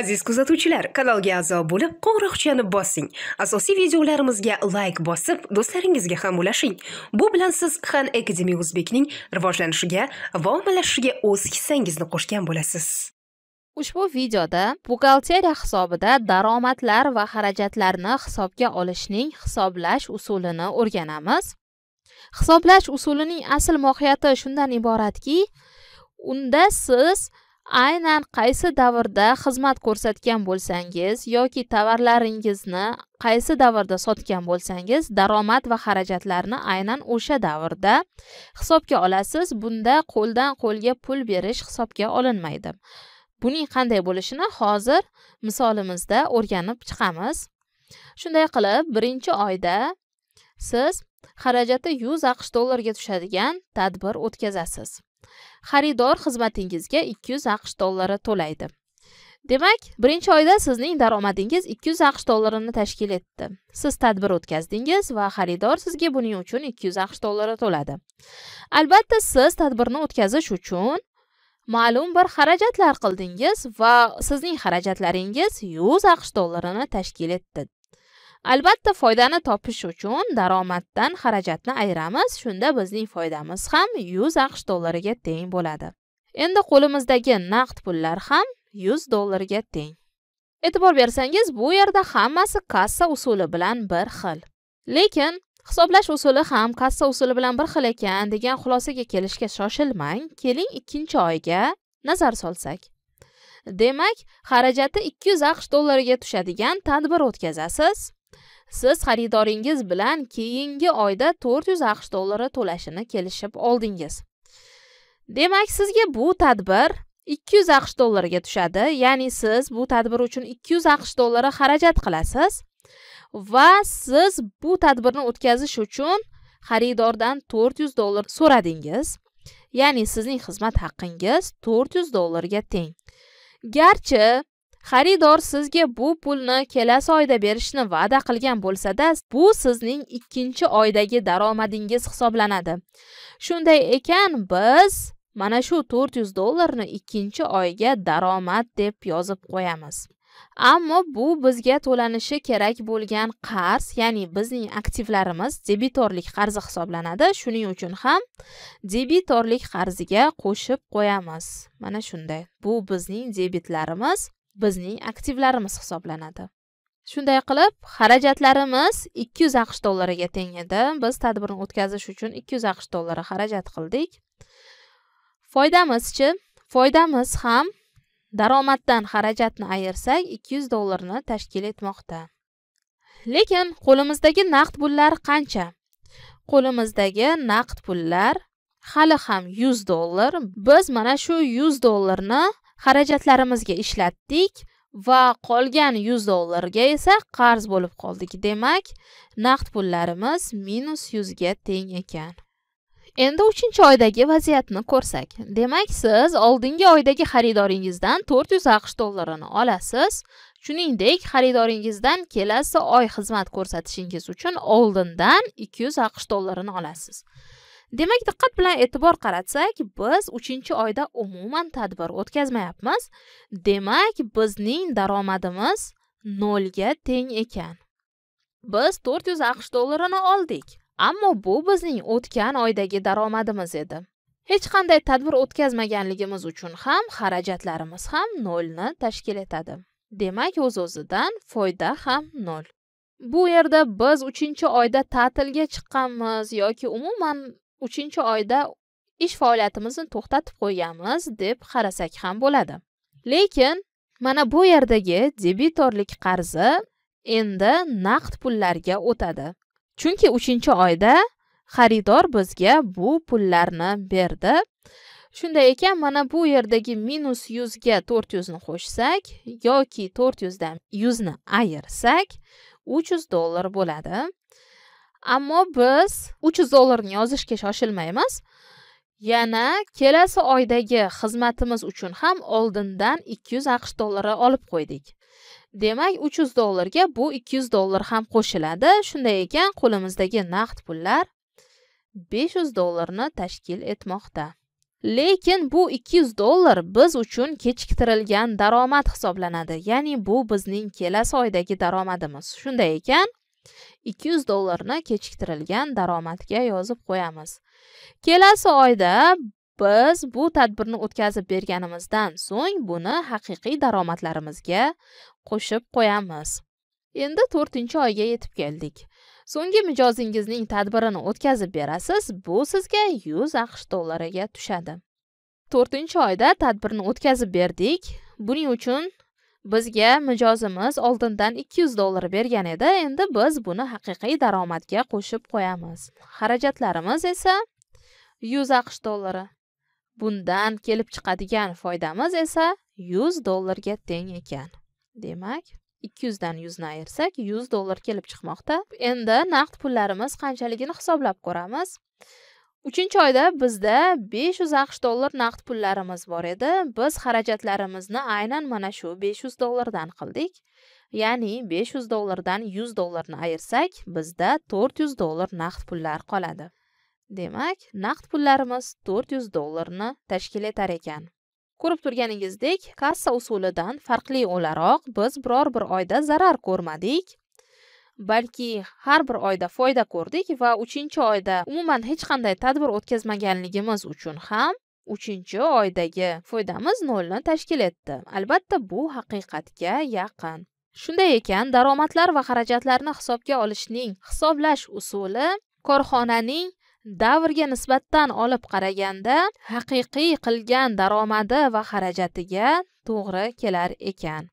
aziz kuzatuvchilar kanalga a'zo bo'lib qo'ng'iroqchani bossing asosiy videolarimizga layk bosib do'stlaringizga ham ulashing bu bilan siz han akademi o'zbekning rivojlanishiga va ommalashishiga o'z hissangizni qo'shgan bo'lasiz ushbu videoda buxgalteriya hisobida daromadlar va xarajatlarni hisobga olishning hisoblash usulini o'rganamiz hisoblash usulining asl mohiyati shundan iboratki unda siz aynan qaysi davrda xizmat ko'rsatgan bo'lsangiz yoki tovarlaringizni qaysi davrda sotgan bo'lsangiz daromad va xarajatlarni aynan o'sha davrda hisobga olasiz bunda qo'ldan qo'lga pul berish hisobga olinmaydi buning qanday bo'lishini hozir misolimizda o'rganib chiqamiz shunday qilib birinchi oyda siz xarajati 100 aqsh dollarga tushadigan tadbir o'tkazasiz xaridor xizmatingizga ikki yuz aqsh dollari to'laydi demak birinchi oyda sizning daromadingiz ikki yuz aqsh dollarini tashkil etdi siz tadbir o'tkazdingiz va xaridor sizga buning uchun ikki yuz aqsh dollari to'ladi albatta siz tadbirni o'tkazish uchun ma'lum bir xarajatlar qildingiz va sizning xarajatlaringiz yuz aqsh dollarini tashkil etdi albatta foydani topish uchun daromaddan xarajatni ayiramiz shunda bizning foydamiz ham 100 aqsh dollariga teng bo'ladi endi qo'limizdagi naqd pullar ham 100 dollarga teng e'tibor bersangiz bu yerda hammasi kassa usuli bilan bir xil lekin hisoblash usuli ham kassa usuli bilan bir xil ekan degan xulosaga kelishga shoshilmang keling ikkinchi oyga nazar solsak demak xarajati 200 aqsh dollariga tushadigan tadbir o'tkazasiz siz xaridoringiz bilan keyingi oyda 400 aqsh dollari to'lashini kelishib oldingiz demak sizga bu tadbir 200 aqsh dollariga tushadi ya'ni siz bu tadbir uchun 200 aqsh dollari xarajat qilasiz va siz bu tadbirni o'tkazish uchun xaridordan 400 dollar so'radingiz ya'ni sizning xizmat haqqingiz 400 dollarga teng garchi xaridor sizga bu pulni kelasi oyda berishni va'da qilgan bo'lsa-da, bu sizning ikkinchi oydagi daromadingiz hisoblanadi. Shunday ekan, biz mana shu 400 dollarni ikkinchi oyga daromad deb yozib qo'yamiz. Ammo bu bizga to'lanishi kerak bo'lgan qarz, ya'ni bizning aktivlarimiz debitorlik qarzi hisoblanadi. Shuning uchun ham debitorlik qarziga qo'shib qo'yamiz. Mana shunday. Bu bizning debitlarimiz. bizning aktivlarimiz hisoblanadi shunday qilib xarajatlarimiz 200 aqsh dollariga teng edi biz tadbirni o'tkazish uchun 200 aqsh dollari xarajat qildik foydamizchi foydamiz ham daromaddan xarajatni ayirsak 200 dollarni tashkil etmoqda lekin qo'limizdagi naqd pullar qancha qo'limizdagi naqd pullar hali ham 100 dollar biz mana shu 100 dollarni xarajatlarimizga ishlatdik va qolgan 100 dollarga esa qarz bo'lib qoldik demak naqd pullarimiz minus 100 ga teng ekan endi 3 oydagi vaziyatni ko'rsak demak siz oldingi oydagi xaridoringizdan 400 aqsh dollarini olasiz shuningdek xaridoringizdan kelasi oy xizmat ko'rsatishingiz uchun oldindan 200 aqsh dollarini olasiz demak diqqat bilan e'tibor qaratsak biz uchinchi oyda umuman tadbir o'tkazmayapmiz demak bizning daromadimiz nolga teng ekan biz to'rt yuz aqsh dollarini oldik ammo bu bizning o'tgan oydagi daromadimiz edi hech qanday tadbir o'tkazmaganligimiz uchun ham xarajatlarimiz ham nolni tashkil etadi demak o'z o'zidan foyda ham nol bu yerda biz uchinchi oyda ta'tilga chiqqanmiz yoki umuman uchinchi oyda ish faoliyatimizni to'xtatib qo'yganmiz deb qarasak ham bo'ladi lekin mana bu yerdagi debitorlik qarzi endi naqd pullarga o'tadi chunki uchinchi oyda xaridor bizga bu pullarni berdi shunday ekan mana bu yerdagi minus yuzga to'rt yuzni qo'shsak yoki to'rt yuzdan yuzni ayirsak uch yuz dollar bo'ladi ammo biz uch yuz dollarni yozishga shoshilmaymiz yana kelasi oydagi xizmatimiz uchun ham oldindan ikki yuz aqsh dollari olib qo'ydik demak uch yuz dollarga bu ikki yuz dollar ham qo'shiladi shunday ekan qo'limizdagi naqd pullar besh yuz dollarni tashkil etmoqda lekin bu 200 dollar biz uchun kechiktirilgan daromad hisoblanadi ya'ni bu bizning kelasi oydagi daromadimiz shunday ekan 200 dollarni kechiktirilgan daromadga yozib qo'yamiz kelasi oyda biz bu tadbirni o'tkazib berganimizdan so'ng buni haqiqiy daromadlarimizga qo'shib qo'yamiz endi 4 oyga yetib keldik so'nggi mijozingizning tadbirini o'tkazib berasiz bu sizga 100 aqsh dollariga tushadi 4 oyda tadbirni o'tkazib berdik buning uchun bizga mijozimiz oldindan 200 dollar bergan edi endi biz buni haqiqiy daromadga qo'shib qo'yamiz xarajatlarimiz esa 100 aqsh dollari bundan kelib chiqadigan foydamiz esa 100 dollarga teng ekan demak 200 dan 100 ni ayirsak 100 dollar kelib chiqmoqda endi naqd pullarimiz qanchaligini hisoblab ko'ramiz uchinchi oyda bizda 500 aqsh dollar naqd pullarimiz bor edi biz xarajatlarimizni aynan mana shu 500 dollardan qildik ya'ni 500 dollardan 100 dollarni ayirsak bizda 400 dollar naqd pullar qoladi demak naqd pullarimiz 400 dollarni tashkil etar ekan ko'rib turganingizdek kassa usulidan farqli o'laroq biz biror bir oyda zarar ko'rmadik balki har bir oyda foyda ko'rdik va uchinchi oyda umuman hech qanday tadbir o'tkazmaganligimiz uchun ham uchinchi oydagi foydamiz nolni tashkil etdi albatta bu haqiqatga yaqin shunday ekan daromadlar va xarajatlarni hisobga olishning hisoblash usuli korxonaning davrga nisbatan olib qaraganda haqiqiy qilgan daromadi va xarajatiga to'g'ri kelar ekan